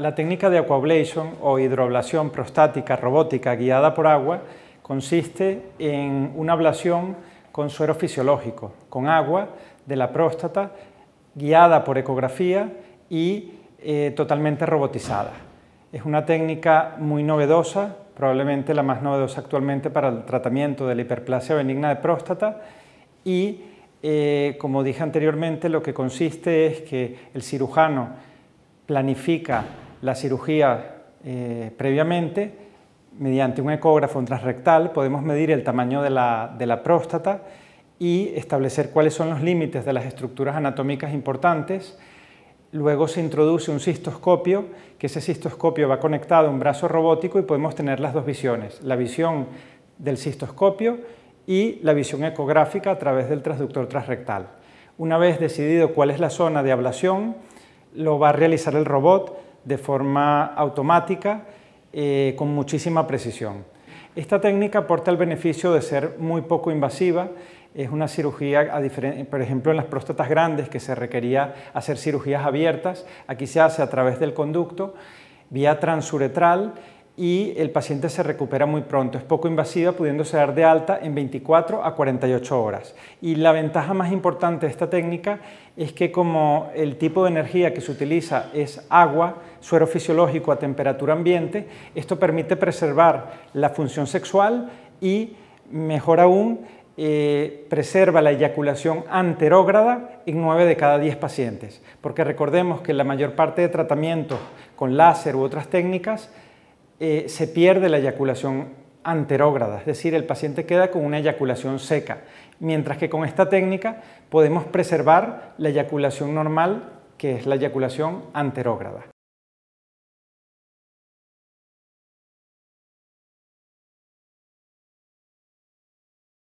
La técnica de aquablation o hidroablación prostática robótica guiada por agua consiste en una ablación con suero fisiológico, con agua de la próstata guiada por ecografía y eh, totalmente robotizada. Es una técnica muy novedosa, probablemente la más novedosa actualmente para el tratamiento de la hiperplasia benigna de próstata y, eh, como dije anteriormente, lo que consiste es que el cirujano planifica la cirugía eh, previamente, mediante un ecógrafo transrectal, podemos medir el tamaño de la, de la próstata y establecer cuáles son los límites de las estructuras anatómicas importantes. Luego se introduce un cistoscopio, que ese cistoscopio va conectado a un brazo robótico y podemos tener las dos visiones, la visión del cistoscopio y la visión ecográfica a través del transductor transrectal. Una vez decidido cuál es la zona de ablación, lo va a realizar el robot de forma automática eh, con muchísima precisión. Esta técnica aporta el beneficio de ser muy poco invasiva. Es una cirugía, por ejemplo, en las próstatas grandes que se requería hacer cirugías abiertas. Aquí se hace a través del conducto, vía transuretral y el paciente se recupera muy pronto. Es poco invasiva, pudiéndose dar de alta en 24 a 48 horas. Y la ventaja más importante de esta técnica es que como el tipo de energía que se utiliza es agua, suero fisiológico a temperatura ambiente, esto permite preservar la función sexual y, mejor aún, eh, preserva la eyaculación anterógrada en 9 de cada 10 pacientes. Porque recordemos que la mayor parte de tratamientos con láser u otras técnicas eh, se pierde la eyaculación anterógrada, es decir, el paciente queda con una eyaculación seca, mientras que con esta técnica podemos preservar la eyaculación normal, que es la eyaculación anterógrada.